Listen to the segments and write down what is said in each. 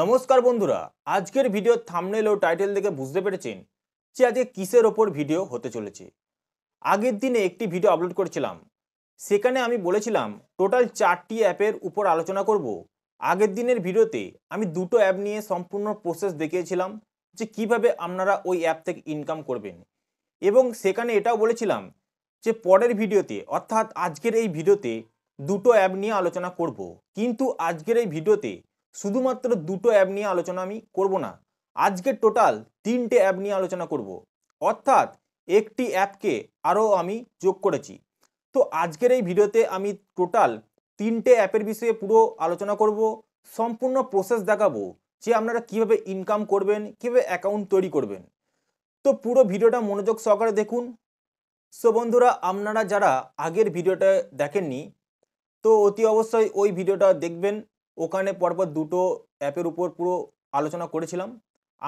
নমস্কার বন্ধুরা আজকের ভিডিও থামনেল ও টাইটেল দেখে বুঝতে পেরেছেন যে আজকে কিসের ওপর ভিডিও হতে চলেছে আগের দিনে একটি ভিডিও আপলোড করেছিলাম সেখানে আমি বলেছিলাম টোটাল চারটি অ্যাপের উপর আলোচনা করব আগের দিনের ভিডিওতে আমি দুটো অ্যাপ নিয়ে সম্পূর্ণ প্রসেস দেখিয়েছিলাম যে কিভাবে আপনারা ওই অ্যাপ থেকে ইনকাম করবেন এবং সেখানে এটাও বলেছিলাম যে পরের ভিডিওতে অর্থাৎ আজকের এই ভিডিওতে দুটো অ্যাপ নিয়ে আলোচনা করব কিন্তু আজকের এই ভিডিওতে শুধুমাত্র দুটো অ্যাপ নিয়ে আলোচনা আমি করব না আজকের টোটাল তিনটে অ্যাপ নিয়ে আলোচনা করব অর্থাৎ একটি অ্যাপকে আরও আমি যোগ করেছি তো আজকের এই ভিডিওতে আমি টোটাল তিনটে অ্যাপের বিষয়ে পুরো আলোচনা করব সম্পূর্ণ প্রসেস দেখাবো যে আপনারা কিভাবে ইনকাম করবেন কীভাবে অ্যাকাউন্ট তৈরি করবেন তো পুরো ভিডিওটা মনোযোগ সহকারে দেখুন সো বন্ধুরা আপনারা যারা আগের ভিডিওটা দেখেননি তো অতি অবশ্যই ওই ভিডিওটা দেখবেন ওখানে পরপর দুটো অ্যাপের উপর পুরো আলোচনা করেছিলাম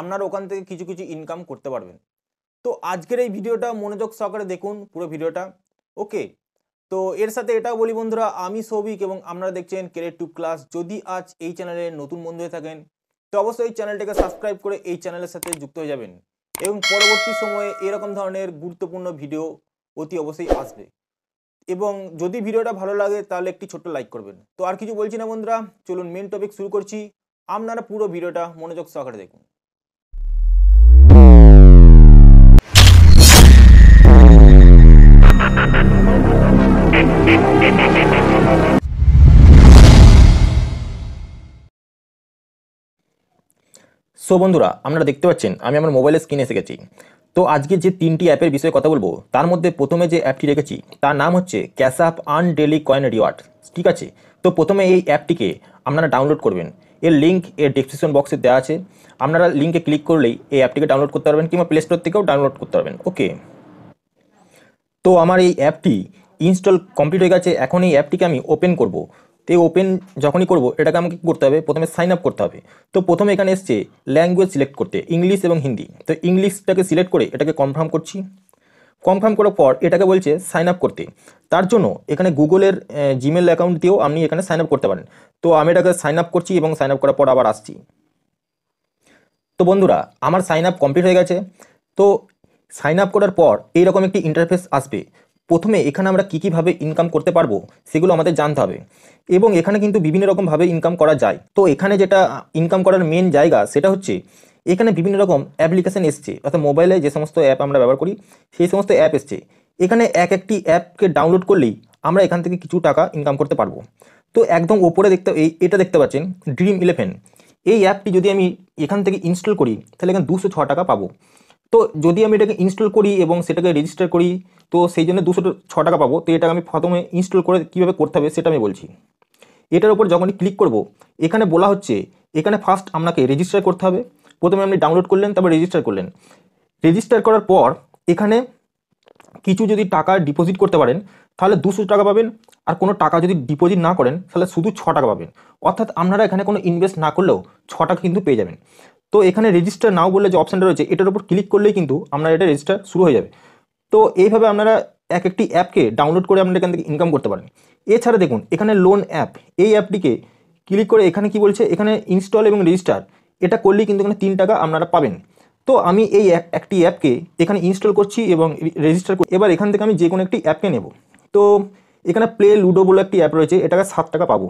আপনারা ওখান থেকে কিছু কিছু ইনকাম করতে পারবেন তো আজকের এই ভিডিওটা মনোযোগ সহকারে দেখুন পুরো ভিডিওটা ওকে তো এর সাথে এটাও বলি বন্ধুরা আমি সৌভিক এবং আপনারা দেখছেন কেরেট টু ক্লাস যদি আজ এই চ্যানেলে নতুন বন্ধু হয়ে থাকেন তো অবশ্যই এই চ্যানেলটাকে সাবস্ক্রাইব করে এই চ্যানেলের সাথে যুক্ত হয়ে যাবেন এবং পরবর্তী সময়ে এরকম ধরনের গুরুত্বপূর্ণ ভিডিও অতি অবশ্যই আসবে এবং যদি ভিডিওটা ভালো লাগে তাহলে একটি ছোট্ট লাইক করবেন তো আর কিছু বলছি না বন্ধুরা চলুন মেন টপিক শুরু করছি আপনারা পুরো ভিডিওটা মনোযোগ সহকারে দেখুন সো বন্ধুরা আপনারা দেখতে পাচ্ছেন আমি আমার মোবাইলের স্ক্রিনে এসে গেছি তো আজকে যে তিনটি অ্যাপের বিষয়ে কথা বলবো তার মধ্যে প্রথমে যে অ্যাপটি রেখেছি তার নাম হচ্ছে cash app earn daily coin reward ঠিক আছে তো প্রথমে এই অ্যাপটিকে আপনারা ডাউনলোড করবেন এর লিঙ্ক এর ডিসক্রিপশন বক্সে দেওয়া আছে আপনারা লিঙ্কে ক্লিক করলেই এই অ্যাপটিকে ডাউনলোড করতে পারবেন কিংবা প্লে স্টোর থেকেও ডাউনলোড করতে পারবেন ওকে তো আমার এই অ্যাপটি ইনস্টল কমপ্লিট হয়ে গেছে এখন এই অ্যাপটিকে আমি ওপেন করব এই ওপেন যখনই করব এটাকে আমাকে কী করতে হবে প্রথমে সাইন আপ করতে হবে তো প্রথমে এখানে এসছে ল্যাঙ্গুয়েজ সিলেক্ট করতে ইংলিশ এবং হিন্দি তো ইংলিশটাকে সিলেক্ট করে এটাকে কনফার্ম করছি কনফার্ম করার পর এটাকে বলছে সাইন আপ করতে তার জন্য এখানে গুগলের জিমেল অ্যাকাউন্ট দিয়েও আপনি এখানে সাইন আপ করতে পারেন তো আমি এটাকে সাইন আপ করছি এবং সাইন আপ করার পর আবার আসছি তো বন্ধুরা আমার সাইন আপ কমপ্লিট হয়ে গেছে তো সাইন আপ করার পর এইরকম একটি ইন্টারফেস আসবে প্রথমে এখানে আমরা কী কীভাবে ইনকাম করতে পারবো সেগুলো আমাদের জানতে হবে এবং এখানে কিন্তু বিভিন্ন রকমভাবে ইনকাম করা যায় তো এখানে যেটা ইনকাম করার মেন জায়গা সেটা হচ্ছে এখানে বিভিন্ন রকম অ্যাপ্লিকেশান এসছে অর্থাৎ মোবাইলে যে সমস্ত অ্যাপ আমরা ব্যবহার করি সেই সমস্ত অ্যাপ এসছে এখানে এক একটি অ্যাপকে ডাউনলোড করলেই আমরা এখান থেকে কিছু টাকা ইনকাম করতে পারবো তো একদম ওপরে দেখতে এই এটা দেখতে পাচ্ছেন ড্রিম ইলেভেন এই অ্যাপটি যদি আমি এখান থেকে ইনস্টল করি তাহলে এখানে দুশো ছ টাকা পাবো তো যদি আমি এটাকে ইনস্টল করি এবং সেটাকে রেজিস্টার করি তো সেই জন্য দুশো ছ টাকা পাবো তো এটাকে আমি প্রথমে ইনস্টল করে কীভাবে করতে হবে সেটা আমি বলছি এটার উপর যখনই ক্লিক করব এখানে বলা হচ্ছে এখানে ফার্স্ট আপনাকে রেজিস্টার করতে হবে প্রথমে আপনি ডাউনলোড করলেন তারপর রেজিস্টার করলেন রেজিস্টার করার পর এখানে কিছু যদি টাকা ডিপোজিট করতে পারেন তাহলে দুশো টাকা পাবেন আর কোনো টাকা যদি ডিপোজিট না করেন তাহলে শুধু ছ টাকা পাবেন অর্থাৎ আপনারা এখানে কোনো ইনভেস্ট না করলেও ছ টাকা কিন্তু পেয়ে যাবেন তো এখানে রেজিস্টার নাও বলে যে অপশানটা রয়েছে এটার উপর ক্লিক করলেই কিন্তু আপনার এটা রেজিস্টার শুরু হয়ে যাবে তো এইভাবে আপনারা এক একটি অ্যাপকে ডাউনলোড করে আপনারা এখান থেকে ইনকাম করতে পারেন এছাড়া দেখুন এখানে লোন অ্যাপ এই অ্যাপটিকে ক্লিক করে এখানে কি বলছে এখানে ইনস্টল এবং রেজিস্টার এটা করলেই কিন্তু এখানে তিন টাকা আপনারা পাবেন তো আমি এই একটি অ্যাপকে এখানে ইনস্টল করছি এবং রেজিস্টার করছি এবার এখান থেকে আমি যে কোনো একটি অ্যাপকে নেব তো এখানে প্লে লুডো বলে একটি অ্যাপ রয়েছে এটাকে সাত টাকা পাবো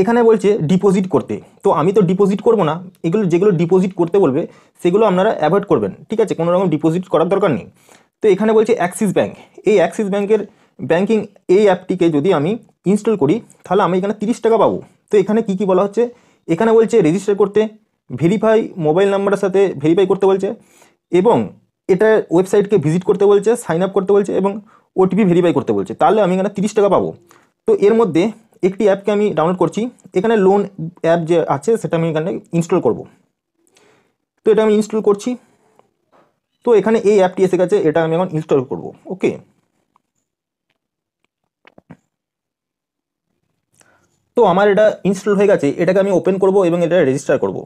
এখানে বলছে ডিপোজিট করতে তো আমি তো ডিপোজিট করব না এগুলো যেগুলো ডিপোজিট করতে বলবে সেগুলো আপনারা অ্যাভয়েড করবেন ঠিক আছে কোনো রকম ডিপোজিট করার দরকার নেই তো এখানে বলছে অ্যাক্সিস ব্যাঙ্ক এই অ্যাক্সিস ব্যাঙ্কের ব্যাঙ্কিং এই অ্যাপটিকে যদি আমি ইনস্টল করি তাহলে আমি এখানে তিরিশ টাকা পাবো তো এখানে কি কি বলা হচ্ছে এখানে বলছে রেজিস্টার করতে ভেরিফাই মোবাইল নাম্বারের সাথে ভেরিফাই করতে বলছে এবং এটা ওয়েবসাইটকে ভিজিট করতে বলছে সাইন আপ করতে বলছে এবং ওটিপি ভেরিফাই করতে বলছে তাহলে আমি এখানে তিরিশ টাকা পাবো তো এর মধ্যে একটি অ্যাপকে আমি ডাউনলোড করছি এখানে লোন অ্যাপ যে আছে সেটা আমি এখানে ইনস্টল করব তো এটা আমি ইনস্টল করছি তো এখানে এই অ্যাপটি এসে গেছে এটা আমি এখন ইনস্টল করব ওকে তো আমার এটা ইনস্টল হয়ে গেছে এটাকে আমি ওপেন করব এবং এটা রেজিস্টার করব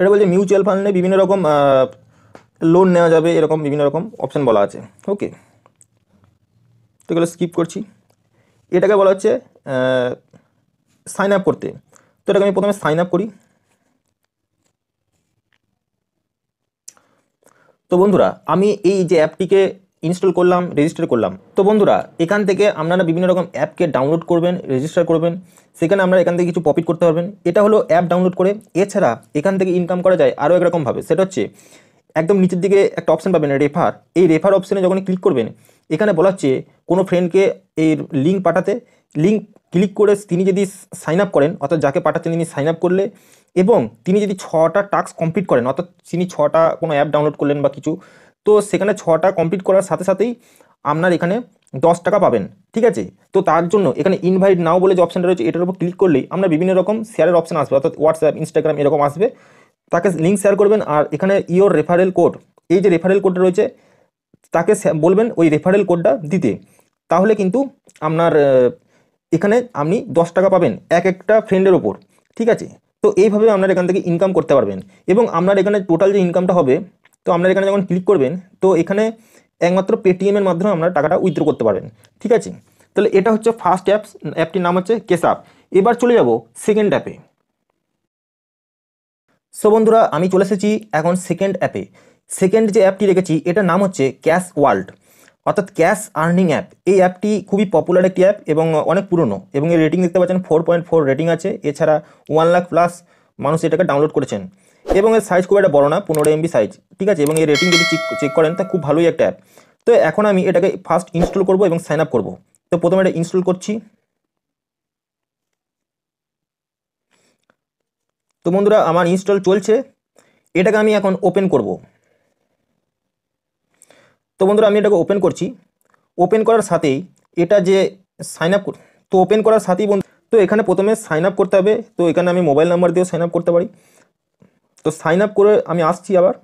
এটা বলছে মিউচুয়াল ফান্ডে বিভিন্ন রকম লোন নেওয়া যাবে এরকম বিভিন্ন রকম অপশান বলা আছে ওকে তো এগুলো স্কিপ করছি এটাকে বলা হচ্ছে সাইন আপ করতে তো এটাকে আমি প্রথমে সাইন আপ করি তো বন্ধুরা আমি এই যে অ্যাপটিকে ইনস্টল করলাম রেজিস্টার করলাম তো বন্ধুরা এখান থেকে আপনারা বিভিন্ন রকম অ্যাপকে ডাউনলোড করবেন রেজিস্টার করবেন সেখানে আপনারা এখান থেকে কিছু প্রফিট করতে পারবেন এটা হলো অ্যাপ ডাউনলোড করে এছাড়া এখান থেকে ইনকাম করা যায় আরও একরকমভাবে সেটা হচ্ছে একদম নিচের দিকে একটা অপশান পাবেন রেফার এই রেফার অপশানে যখন ক্লিক করবেন এখানে বলা হচ্ছে কোনো ফ্রেন্ডকে এর লিঙ্ক পাঠাতে লিঙ্ক ক্লিক করে তিনি যদি সাইন আপ করেন অর্থাৎ যাকে পাঠাচ্ছেন তিনি সাইন আপ করলে এবং তিনি যদি ছটা টাস্ক কমপ্লিট করেন অর্থাৎ তিনি ছটা কোনো অ্যাপ ডাউনলোড করলেন বা কিছু তো সেখানে ছটা কমপ্লিট করার সাথে সাথেই আপনার এখানে দশ টাকা পাবেন ঠিক আছে তো তার জন্য এখানে ইনভাইট নাও বলে যে অপশানটা রয়েছে এটার উপর ক্লিক করলেই আমরা বিভিন্ন রকম শেয়ারের অপশান আসবে অর্থাৎ হোয়াটসঅ্যাপ ইনস্টাগ্রাম এরকম আসবে তাকে লিঙ্ক শেয়ার করবেন আর এখানে ইওর রেফারেল কোড এই যে রেফারেল কোডটা রয়েছে তাকে বলবেন ওই রেফারেল কোডটা দিতে তাহলে কিন্তু আপনার এখানে আপনি দশ টাকা পাবেন এক একটা ফ্রেন্ডের ওপর ঠিক আছে তো এইভাবে আপনার এখান থেকে ইনকাম করতে পারবেন এবং আপনার এখানে টোটাল যে ইনকামটা হবে তো আপনার এখানে যখন ক্লিক করবেন তো এখানে একমাত্র পেটিএমের মাধ্যমে আপনারা টাকাটা উইথড্র করতে পারবেন ঠিক আছে তাহলে এটা হচ্ছে ফার্স্ট অ্যাপস অ্যাপটির নাম হচ্ছে কেস এবার চলে যাব সেকেন্ড অ্যাপে সো বন্ধুরা আমি চলে এসেছি এখন সেকেন্ড অ্যাপে সেকেন্ড যে অ্যাপটি রেখেছি এটার নাম হচ্ছে ক্যাশ ওয়ার্ল্ড অর্থাৎ ক্যাশ আর্নিং অ্যাপ এই অ্যাপটি খুবই পপুলার একটি অ্যাপ এবং অনেক পুরনো এবং এর রেটিং দেখতে পাচ্ছেন ফোর পয়েন্ট ফোর রেটিং আছে এছাড়া ওয়ান লাখ প্লাস মানুষ এটাকে ডাউনলোড করেছেন এবং এর সাইজ খুব একটা বড় না পনেরো এমবি সাইজ ঠিক আছে এবং এর রেটিং যদি চেক করেন তা খুব ভালোই একটা অ্যাপ তো এখন আমি এটাকে ফার্স্ট ইনস্টল করব এবং সাইন আপ করবো তো প্রথমে এটা ইনস্টল করছি তো বন্ধুরা আমার ইনস্টল চলছে এটাকে আমি এখন ওপেন করবো তো বন্ধুরা আমি এটাকে ওপেন করছি ওপেন করার সাথেই এটা যে সাইন আপ তো ওপেন করার সাথেই বন্ধু তো এখানে প্রথমে সাইন আপ করতে হবে তো এখানে আমি মোবাইল নাম্বার দিয়েও সাইন আপ করতে পারি তো সাইন আপ করে আমি আসছি আবার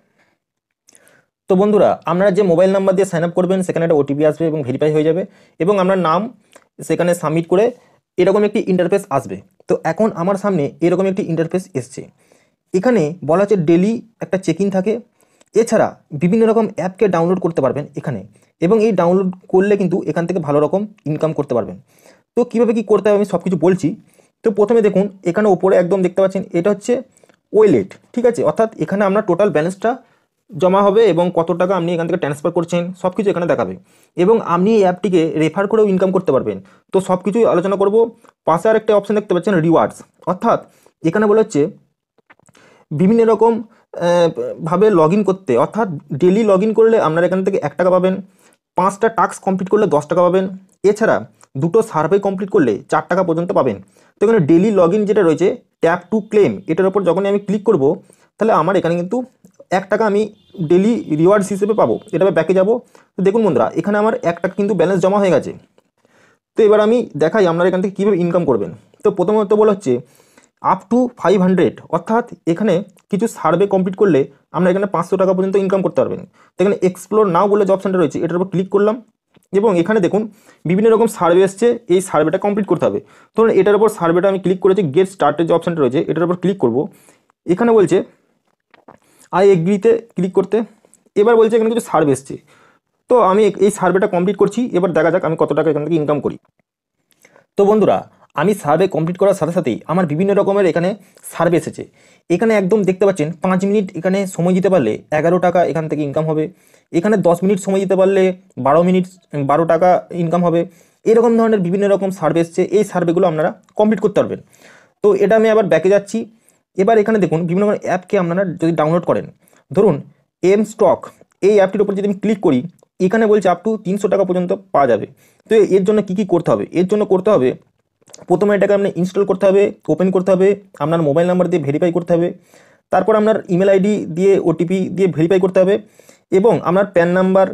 তো বন্ধুরা আপনারা যে মোবাইল নাম্বার দিয়ে সাইন আপ করবেন সেখানে একটা ওটিপি আসবে এবং ভেরিফাই হয়ে যাবে এবং আপনার নাম সেখানে সাবমিট করে এরকম একটি ইন্টারফেস আসবে তো এখন আমার সামনে এরকম একটি ইন্টারফেস এসছে এখানে বলা হচ্ছে ডেলি একটা চেক ইন থাকে এছাড়া বিভিন্ন রকম অ্যাপকে ডাউনলোড করতে পারবেন এখানে এবং এই ডাউনলোড করলে কিন্তু এখান থেকে ভালো রকম ইনকাম করতে পারবেন তো কীভাবে কি করতে হবে আমি সব কিছু বলছি তো প্রথমে দেখুন এখানে ওপরে একদম দেখতে পাচ্ছেন এটা হচ্ছে ওয়েলেট ঠিক আছে অর্থাৎ এখানে আপনার টোটাল ব্যালেন্সটা জমা হবে এবং কত টাকা আপনি এখান থেকে ট্রান্সফার করছেন সব কিছু এখানে দেখাবে এবং আপনি এই অ্যাপটিকে রেফার করেও ইনকাম করতে পারবেন তো সব কিছুই আলোচনা করব পাশে আর একটা অপশান দেখতে পাচ্ছেন রিওয়ার্ডস অর্থাৎ এখানে বলা হচ্ছে বিভিন্ন রকম ভাবে লগ করতে অর্থাৎ ডেলি লগ করলে আপনারা এখান থেকে এক টাকা পাবেন পাঁচটা টাস্ক কমপ্লিট করলে দশ টাকা পাবেন এছাড়া দুটো সার্ভে কমপ্লিট করলে চার টাকা পর্যন্ত পাবেন তো এখানে ডেলি লগ যেটা রয়েছে ট্যাপ টু ক্লেম এটার ওপর যখনই আমি ক্লিক করব তাহলে আমার এখানে কিন্তু এক টাকা আমি ডেলি রিওয়ার্ডস হিসেবে পাবো এটা ব্যাকে যাবো তো দেখুন বন্ধুরা এখানে আমার এক টাকা কিন্তু ব্যালেন্স জমা হয়ে গেছে তো এবার আমি দেখাই আপনারা এখান থেকে কীভাবে ইনকাম করবেন তো প্রথমত বলা হচ্ছে আপ টু ফাইভ হান্ড্রেড অর্থাৎ এখানে কিছু সার্ভে কমপ্লিট করলে আমরা এখানে পাঁচশো টাকা পর্যন্ত ইনকাম করতে পারবেন তো এখানে এক্সপ্লোর নাও বলে যে অপশানটা রয়েছে এটার উপর ক্লিক করলাম এবং এখানে দেখুন বিভিন্ন রকম সার্ভে এসছে এই সার্ভেটা কমপ্লিট করতে হবে ধরুন এটার উপর সার্ভেটা আমি ক্লিক করেছি গেট স্টার্টের যে অপশানটা রয়েছে এটার উপর ক্লিক করব এখানে বলছে আই এগ্রিতে ক্লিক করতে এবার বলছে এখানে কিছু সার্ভে এসছে তো আমি এই সার্ভেটা কমপ্লিট করছি এবার দেখা যাক আমি কত টাকা এখান থেকে ইনকাম করি তো বন্ধুরা আমি সার্ভে কমপ্লিট করার সাথে সাথেই আমার বিভিন্ন রকমের এখানে সার্ভে এসেছে এখানে একদম দেখতে পাচ্ছেন পাঁচ মিনিট এখানে সময় দিতে পারলে এগারো টাকা এখান থেকে ইনকাম হবে এখানে দশ মিনিট সময় দিতে পারলে বারো মিনিট বারো টাকা ইনকাম হবে এরকম ধরনের বিভিন্ন রকম সার্ভে এসছে এই সার্ভেগুলো আপনারা কমপ্লিট করতে পারবেন তো এটা আমি আবার ব্যাকে যাচ্ছি এবার এখানে দেখুন বিভিন্ন রকমের অ্যাপকে আপনারা যদি ডাউনলোড করেন ধরুন এম স্টক এই অ্যাপটির উপর যদি আমি ক্লিক করি এখানে বলছে আপ টু তিনশো টাকা পর্যন্ত পাওয়া যাবে তো এর জন্য কি কি করতে হবে এর জন্য করতে হবে প্রথমে এটাকে আপনি ইনস্টল করতে হবে ওপেন করতে হবে আপনার মোবাইল নাম্বার দিয়ে ভেরিফাই করতে হবে তারপর আপনার ইমেল আইডি দিয়ে ওটিপি দিয়ে ভেরিফাই করতে হবে এবং আপনার প্যান নাম্বার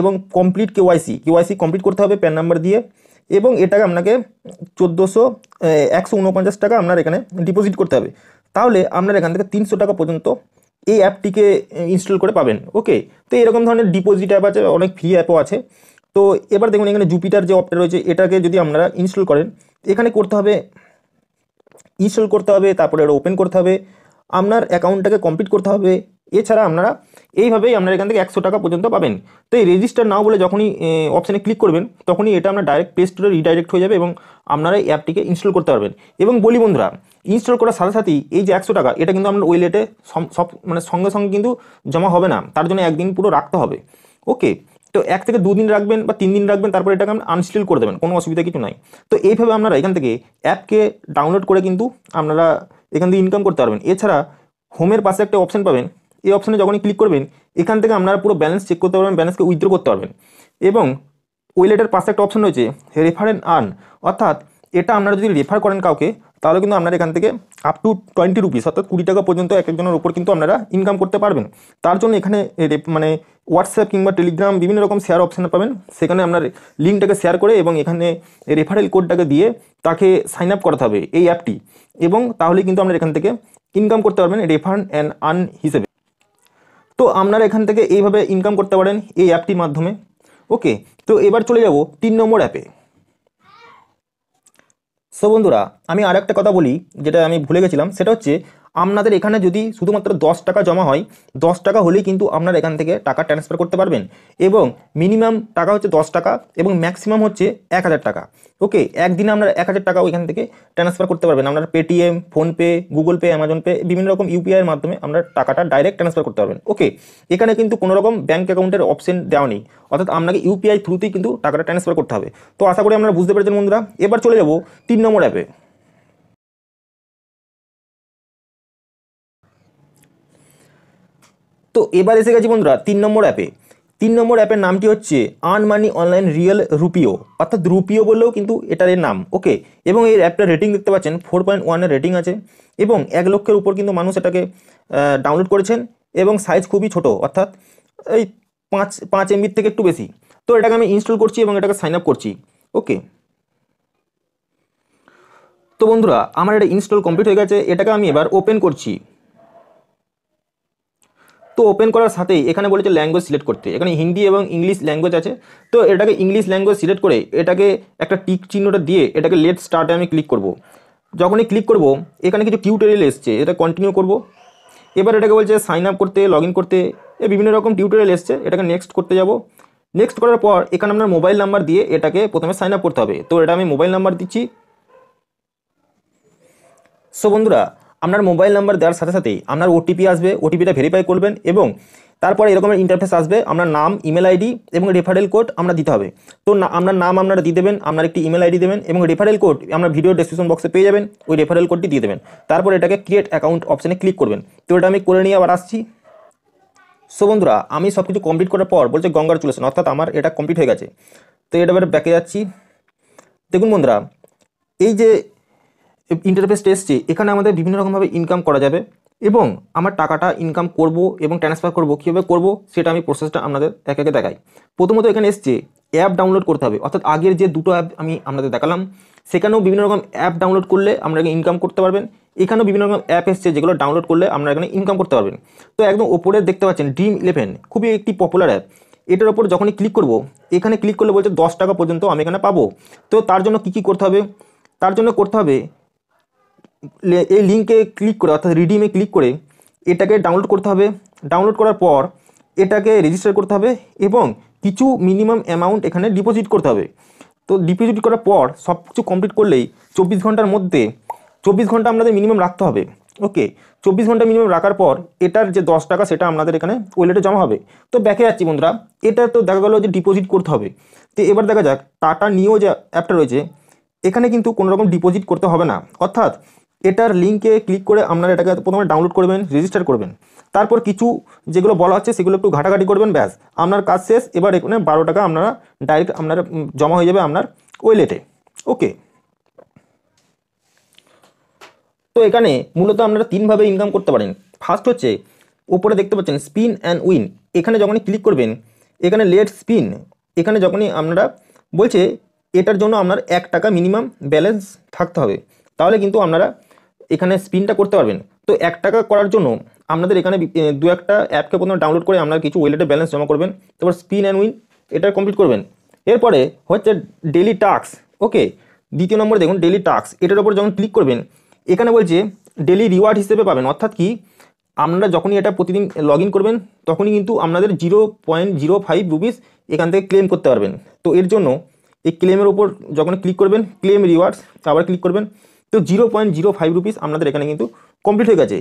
এবং কমপ্লিট কেওয়াইসি কেওয়াইসি কমপ্লিট করতে হবে প্যান নাম্বার দিয়ে এবং এটাকে আপনাকে চোদ্দোশো একশো উনপঞ্চাশ টাকা আপনার এখানে ডিপোজিট করতে হবে তাহলে আপনার এখান থেকে তিনশো টাকা পর্যন্ত এই অ্যাপটিকে ইনস্টল করে পাবেন ওকে তো এরকম ধরনের ডিপোজিট অ্যাপ আছে অনেক ফ্রি অ্যাপও আছে তো এবার দেখুন এখানে জুপিটার যে অপটা রয়েছে এটাকে যদি আপনারা ইনস্টল করেন এখানে করতে হবে ইনস্টল করতে হবে তারপরে এটা ওপেন করতে হবে আপনার অ্যাকাউন্টটাকে কমপ্লিট করতে হবে এছাড়া আপনারা এইভাবেই আপনারা এখান থেকে একশো টাকা পর্যন্ত পাবেন তো এই রেজিস্টার নাও বলে যখনই অপশানে ক্লিক করবেন তখনই এটা আপনার ডাইরেক্ট প্লে স্টোরে রিডাইরেক্ট হয়ে যাবে এবং আপনারা এই অ্যাপটিকে ইনস্টল করতে পারবেন এবং বলি বন্ধুরা ইনস্টল করার সাথে সাথেই এই যে একশো টাকা এটা কিন্তু আপনার ওয়েলেটে সব মানে সঙ্গে সঙ্গে কিন্তু জমা হবে না তার জন্য একদিন পুরো রাখতে হবে ওকে তো এক থেকে দুদিন রাখবেন বা তিন দিন রাখবেন তারপর এটাকে আপনি আনস্টিল করে দেবেন কোনো অসুবিধা কিছু নাই তো এইভাবে আপনারা এখান থেকে অ্যাপকে ডাউনলোড করে কিন্তু আপনারা এখান থেকে ইনকাম করতে পারবেন এছাড়া হোমের পাশে একটা অপশান পাবেন এই অপশানে যখনই ক্লিক করবেন এখান থেকে আপনারা পুরো ব্যালেন্স চেক করতে পারবেন ব্যালেন্সকে উইথড্র করতে পারবেন এবং ওয়েলেটের পাশে একটা অপশান রয়েছে রেফারেন্ড আর্ন অর্থাৎ এটা আপনারা যদি রেফার করেন কাউকে তাহলে কিন্তু আপনারা এখান থেকে আপ টু টোয়েন্টি রুপিস অর্থাৎ কুড়ি টাকা পর্যন্ত এক একজনের ওপর কিন্তু আপনারা ইনকাম করতে পারবেন তার জন্য এখানে মানে হোয়াটসঅ্যাপ কিংবা টেলিগ্রাম বিভিন্ন রকম শেয়ার অপশান পাবেন সেখানে আপনার লিঙ্কটাকে শেয়ার করে এবং এখানে রেফারেল কোডটাকে দিয়ে তাকে সাইন আপ করাতে হবে এই অ্যাপটি এবং তাহলে কিন্তু আপনার এখান থেকে ইনকাম করতে পারবেন রেফার অ্যান্ড আর্ন হিসেবে তো আপনারা এখান থেকে এইভাবে ইনকাম করতে পারেন এই অ্যাপটির মাধ্যমে ওকে তো এবার চলে যাব তিন নম্বর অ্যাপে সো বন্ধুরা আমি আর একটা কথা বলি যেটা আমি ভুলে গেছিলাম সেটা হচ্ছে আপনাদের এখানে যদি শুধুমাত্র দশ টাকা জমা হয় দশ টাকা হলেই কিন্তু আপনারা এখান থেকে টাকা ট্রান্সফার করতে পারবেন এবং মিনিমাম টাকা হচ্ছে দশ টাকা এবং ম্যাক্সিমাম হচ্ছে এক হাজার টাকা ওকে একদিনে আপনারা এক হাজার টাকা ওইখান থেকে ট্রান্সফার করতে পারবেন আপনারা Paytm PhonePe Google Pay Amazon Pay বিভিন্ন রকম ইউপিআইয়ের মাধ্যমে আমরা টাকাটা ডাইরেক্ট ট্রান্সফার করতে পারবেন ওকে এখানে কিন্তু কোনো রকম ব্যাঙ্ক অ্যাকাউন্টের অপশন দেওয়া নেই অর্থাৎ আপনাকে ইউপিআই থ্রুতেই কিন্তু টাকাটা ট্রান্সফার করতে হবে তো আশা করি আমরা বুঝতে পেরেছেন বন্ধুরা এবার চলে যাব তিন নম্বর অ্যাপে তো এবার এসে গেছি বন্ধুরা তিন নম্বর অ্যাপে তিন নম্বর অ্যাপের নামটি হচ্ছে আনমানি মানি অনলাইন রিয়েল রুপিও অর্থাৎ রুপিও বললেও কিন্তু এটার এর নাম ওকে এবং এর অ্যাপটার রেটিং দেখতে পাচ্ছেন ফোর পয়েন্ট ওয়ানের রেটিং আছে এবং এক লক্ষের উপর কিন্তু মানুষ এটাকে ডাউনলোড করেছেন এবং সাইজ খুবই ছোট অর্থাৎ এই পাঁচ পাঁচ এমবির থেকে একটু বেশি তো এটাকে আমি ইনস্টল করছি এবং এটাকে সাইন আপ করছি ওকে তো বন্ধুরা আমার এটা ইনস্টল কমপ্লিট হয়ে গেছে এটাকে আমি এবার ওপেন করছি তো ওপেন করার সাথেই এখানে বলেছে ল্যাঙ্গুয়েজ সিলেক্ট করতে এখানে হিন্দি এবং ইংলিশ ল্যাঙ্গুয়েজ আছে তো এটাকে ইংলিশ ল্যাঙ্গুয়েজ সিলেক্ট করে এটাকে একটা টিক চিহ্নটা দিয়ে এটাকে লেট স্টার্টে আমি ক্লিক করব। যখনই ক্লিক করব এখানে কিছু টিউটোরিয়াল এসছে এটা কন্টিনিউ করব। এবার এটাকে বলছে সাইন আপ করতে লগ করতে এ বিভিন্ন রকম টিউটোরিয়াল এসছে এটাকে নেক্সট করতে যাব নেক্সট করার পর এখানে আপনার মোবাইল নাম্বার দিয়ে এটাকে প্রথমে সাইন আপ করতে হবে তো এটা আমি মোবাইল নাম্বার দিচ্ছি সো বন্ধুরা আপনার মোবাইল নাম্বার দেওয়ার সাথে সাথেই আপনার ওটিপি আসবে ওটিপিটা ভেরিফাই করবেন এবং তারপরে এরকমের ইন্টারফেস আসবে আপনার নাম ইমেল আইডি এবং রেফারেল কোড আমরা দিতে হবে তো আপনার নাম আপনারা দিয়ে দেবেন আপনার একটি ইমেল আইডি দেবেন এবং রেফারেল কোড আমরা ভিডিও ডিসক্রিপশন বক্সে পেয়ে যাবেন ওই রেফারেল কোডটি দিয়ে দেবেন তারপর এটাকে ক্রিয়েট অ্যাকাউন্ট অপশানে ক্লিক করবেন তো এটা আমি করে নিয়ে আবার আসছি সো বন্ধুরা আমি সব কিছু কমপ্লিট করার পর বলছে গঙ্গার চলেছেন অর্থাৎ আমার এটা কমপ্লিট হয়ে গেছে তো এটা এবার ব্যাকে যাচ্ছি দেখুন বন্ধুরা এই যে ইন্টারফেসটা এসছে এখানে আমাদের বিভিন্ন রকমভাবে ইনকাম করা যাবে এবং আমার টাকাটা ইনকাম করব এবং ট্রান্সফার করব কীভাবে করব সেটা আমি প্রসেসটা আপনাদের এক একে দেখাই প্রথমত এখানে এসছে অ্যাপ ডাউনলোড করতে হবে অর্থাৎ আগের যে দুটো অ্যাপ আমি আপনাদের দেখালাম সেখানেও বিভিন্ন রকম অ্যাপ ডাউনলোড করলে আপনারা ইনকাম করতে পারবেন এখানেও বিভিন্ন রকম অ্যাপ এসছে যেগুলো ডাউনলোড করলে আপনারা এখানে ইনকাম করতে পারবেন তো একদম ওপরে দেখতে পাচ্ছেন ড্রিম ইলেভেন খুবই একটি পপুলার অ্যাপ এটার ওপর যখনই ক্লিক করব এখানে ক্লিক করলে বলছে দশ টাকা পর্যন্ত আমি এখানে পাবো তো তার জন্য কি কি করতে হবে তার জন্য করতে হবে এই লিঙ্কে ক্লিক করে অর্থাৎ রিডিমে ক্লিক করে এটাকে ডাউনলোড করতে হবে ডাউনলোড করার পর এটাকে রেজিস্টার করতে হবে এবং কিছু মিনিমাম অ্যামাউন্ট এখানে ডিপোজিট করতে হবে তো ডিপোজিট করার পর সব কিছু কমপ্লিট করলেই চব্বিশ ঘন্টার মধ্যে চব্বিশ ঘন্টা আপনাদের মিনিমাম রাখতে হবে ওকে চব্বিশ ঘন্টা মিনিমাম রাখার পর এটার যে দশ টাকা সেটা আপনাদের এখানে ওয়েলেটে জমা হবে তো ব্যাকে যাচ্ছি বন্ধুরা এটা তো দেখা গেলো যে ডিপোজিট করতে হবে তো এবার দেখা যাক টাটা নিও যে অ্যাপটা রয়েছে এখানে কিন্তু কোনো রকম ডিপোজিট করতে হবে না অর্থাৎ এটার লিঙ্কে ক্লিক করে আপনারা এটাকে প্রথমে ডাউনলোড করবেন রেজিস্টার করবেন তারপর কিছু যেগুলো বলা হচ্ছে সেগুলো একটু ঘাটাঘাটি করবেন ব্যাস আপনার কাজ শেষ এবার এখানে বারো টাকা আপনারা ডাইরেক্ট আপনার জমা হয়ে যাবে আপনার ওয়েলেটে ওকে তো এখানে মূলত আপনারা তিনভাবে ইনকাম করতে পারেন ফার্স্ট হচ্ছে ওপরে দেখতে পাচ্ছেন স্পিন অ্যান্ড উইন এখানে যখনই ক্লিক করবেন এখানে লেট স্পিন এখানে যখনই আপনারা বলছে এটার জন্য আপনার এক টাকা মিনিমাম ব্যালেন্স থাকতে হবে তাহলে কিন্তু আপনারা এখানে স্পিনটা করতে পারবেন তো এক টাকা করার জন্য আপনাদের এখানে দু একটা অ্যাপকে প্রথমে ডাউনলোড করে আপনার কিছু ওয়েলেটে ব্যালেন্স জমা করবেন তারপর স্পিন অ্যান্ড উইন এটা কমপ্লিট করবেন এরপরে হচ্ছে ডেলি টাস্ক ওকে দ্বিতীয় নম্বরে দেখুন ডেলি টাস্ক এটার ওপর যখন ক্লিক করবেন এখানে বলছে ডেলি রিওয়ার্ড হিসেবে পাবেন অর্থাৎ কি আপনারা যখনই এটা প্রতিদিন লগ করবেন তখনই কিন্তু আপনাদের zero point zero five rupees এখান থেকে ক্লেম করতে পারবেন তো এর জন্য এই ক্লেমের ওপর যখন ক্লিক করবেন ক্লেম রিওয়ার্ডস আবার ক্লিক করবেন তো zero point zero five rupees আপনাদের এখানে কিন্তু কমপ্লিট হয়ে গেছে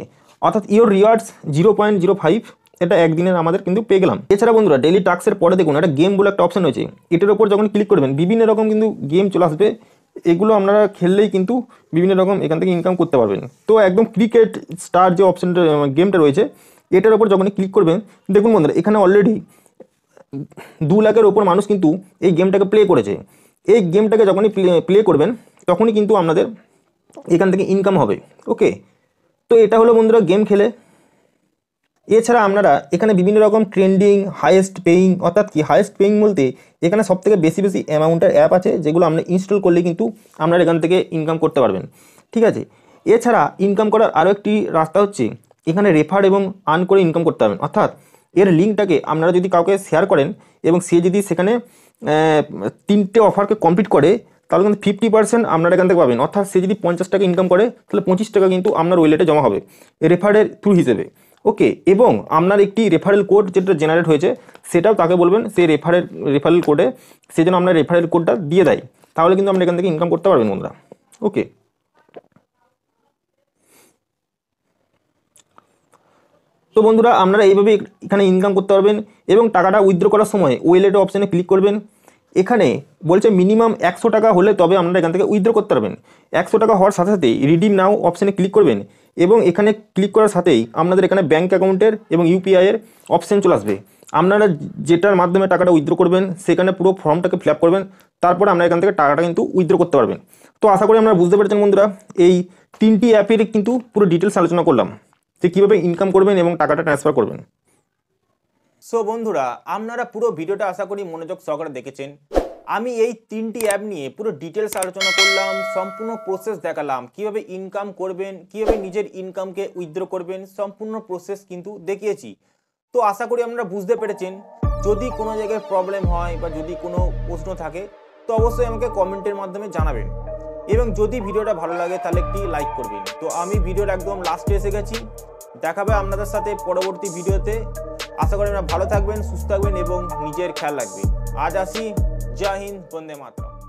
অর্থাৎ your rewards zero point zero five এটা একদিনের আমাদের কিন্তু পেয়ে গেলাম এছাড়া বন্ধুরা ডেলি টাস্কের পরে দেখুন একটা গেম বলে একটা অপশন রয়েছে এটার ওপর যখন ক্লিক করবেন বিভিন্ন রকম কিন্তু গেম চলে আসবে এগুলো আপনারা খেললেই কিন্তু বিভিন্ন রকম এখান থেকে ইনকাম করতে পারবেন তো একদম ক্রিকেট স্টার যে অপশনটা গেমটা রয়েছে এটার ওপর যখন ক্লিক করবেন দেখুন বন্ধুরা এখানে অলরেডি দু লাখের ওপর মানুষ কিন্তু এই গেমটাকে প্লে করেছে এই গেমটাকে যখনই প্লে প্লে করবেন তখনই কিন্তু আপনাদের এখান থেকে ইনকাম হবে ওকে তো এটা হলো বন্ধুরা গেম খেলে এছাড়া আপনারা এখানে বিভিন্ন রকম ট্রেন্ডিং হায়েস্ট পেইং অর্থাৎ কি হায়েস্ট পেইং বলতে এখানে সবথেকে বেশি বেশি অ্যামাউন্টের অ্যাপ আছে যেগুলো আপনি ইনস্টল করলে কিন্তু আপনারা এখান থেকে ইনকাম করতে পারবেন ঠিক আছে এছাড়া ইনকাম করার আরও একটি রাস্তা হচ্ছে এখানে রেফার এবং আর্ন করে ইনকাম করতে পারবেন অর্থাৎ এর লিঙ্কটাকে আপনারা যদি কাউকে শেয়ার করেন এবং সে যদি সেখানে তিনটে অফারকে কমপ্লিট করে তাহলে কিন্তু ফিফটি পার্সেন্ট আপনার এখান থেকে পাবেন অর্থাৎ সে যদি পঞ্চাশ টাকা ইনকাম করে তাহলে পঁচিশ টাকা কিন্তু আপনার ওয়েলেটে জমা হবে রেফারের থ্রু হিসেবে ওকে এবং আপনার একটি রেফারেল কোড যেটা জেনারেট হয়েছে সেটাও তাকে বলবেন সেই রেফারের রেফারেল কোডে সে যেন আপনার রেফারেল কোডটা দিয়ে দেয় তাহলে কিন্তু আপনি এখান থেকে ইনকাম করতে পারবেন বন্ধুরা ওকে তো বন্ধুরা আপনারা এইভাবে এখানে ইনকাম করতে পারবেন এবং টাকাটা উইথড্র করার সময় ওয়েলেট অপশানে ক্লিক করবেন এখানে বলছে মিনিমাম একশো টাকা হলে তবে আপনারা এখান থেকে উইথড্র করতে পারবেন একশো টাকা হওয়ার সাথে সাথেই রিডিম নাও অপশানে ক্লিক করবেন এবং এখানে ক্লিক করার সাথেই আপনাদের এখানে ব্যাঙ্ক অ্যাকাউন্টের এবং ইউপিআইয়ের অপশান চলে আসবে আপনারা যেটার মাধ্যমে টাকাটা উইথড্র করবেন সেখানে পুরো ফর্মটাকে ফিল করবেন তারপরে আপনারা এখান থেকে টাকাটা কিন্তু উইথড্র করতে পারবেন তো আশা করি আপনারা বুঝতে পেরেছেন বন্ধুরা এই তিনটি অ্যাপের কিন্তু পুরো ডিটেলস আলোচনা করলাম যে কীভাবে ইনকাম করবেন এবং টাকাটা ট্রান্সফার করবেন সো বন্ধুরা আপনারা পুরো ভিডিওটা আশা করি মনোযোগ সহকারে দেখেছেন আমি এই তিনটি অ্যাপ নিয়ে পুরো ডিটেলস আলোচনা করলাম সম্পূর্ণ প্রসেস দেখালাম কিভাবে ইনকাম করবেন কিভাবে নিজের ইনকামকে উইথড্র করবেন সম্পূর্ণ প্রসেস কিন্তু দেখিয়েছি তো আশা করি আপনারা বুঝতে পেরেছেন যদি কোনো জায়গায় প্রবলেম হয় বা যদি কোনো প্রশ্ন থাকে তো অবশ্যই আমাকে কমেন্টের মাধ্যমে জানাবেন এবং যদি ভিডিওটা ভালো লাগে তাহলে একটি লাইক করবেন তো আমি ভিডিওর একদম লাস্টে এসে গেছি দেখাবে আপনাদের সাথে পরবর্তী ভিডিওতে আশা করি আপনারা ভালো থাকবেন সুস্থ থাকবেন এবং নিজের খেয়াল রাখবেন আজ আসি জয় হিন্দ বন্দে মাতরম